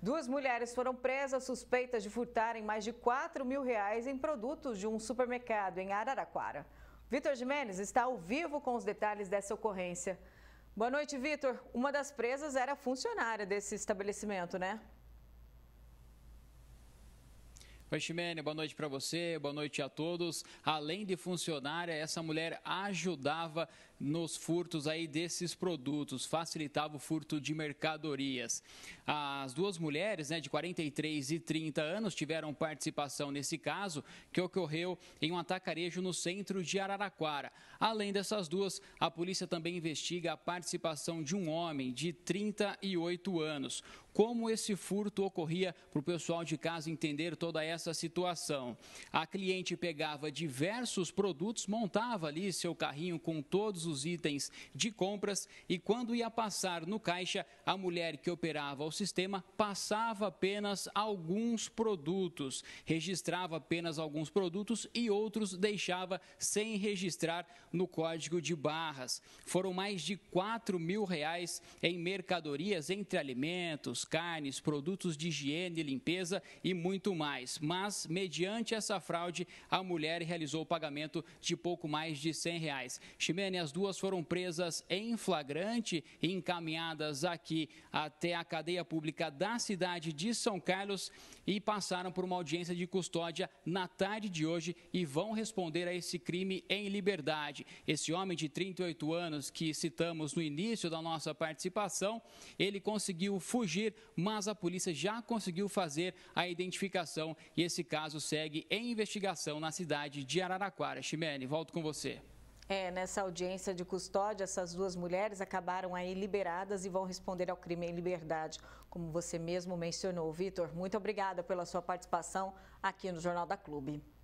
Duas mulheres foram presas suspeitas de furtarem mais de 4 mil reais em produtos de um supermercado em Araraquara. Vitor Jimenez está ao vivo com os detalhes dessa ocorrência. Boa noite, Vitor. Uma das presas era funcionária desse estabelecimento, né? Oi, Ximene, boa noite para você, boa noite a todos. Além de funcionária, essa mulher ajudava nos furtos aí desses produtos, facilitava o furto de mercadorias. As duas mulheres, né, de 43 e 30 anos, tiveram participação nesse caso, que ocorreu em um atacarejo no centro de Araraquara. Além dessas duas, a polícia também investiga a participação de um homem de 38 anos. Como esse furto ocorria para o pessoal de casa entender toda essa situação? A cliente pegava diversos produtos, montava ali seu carrinho com todos os itens de compras e quando ia passar no caixa, a mulher que operava o sistema passava apenas alguns produtos, registrava apenas alguns produtos e outros deixava sem registrar no código de barras. Foram mais de 4 mil reais em mercadorias entre alimentos, carnes, produtos de higiene, limpeza e muito mais. Mas, mediante essa fraude, a mulher realizou o pagamento de pouco mais de 100 reais. Ximene, as duas foram presas em flagrante e encaminhadas aqui até a cadeia pública da cidade de São Carlos e passaram por uma audiência de custódia na tarde de hoje e vão responder a esse crime em liberdade. Esse homem de 38 anos que citamos no início da nossa participação, ele conseguiu fugir mas a polícia já conseguiu fazer a identificação e esse caso segue em investigação na cidade de Araraquara. Ximene, volto com você. É, nessa audiência de custódia, essas duas mulheres acabaram aí liberadas e vão responder ao crime em liberdade, como você mesmo mencionou. Vitor, muito obrigada pela sua participação aqui no Jornal da Clube.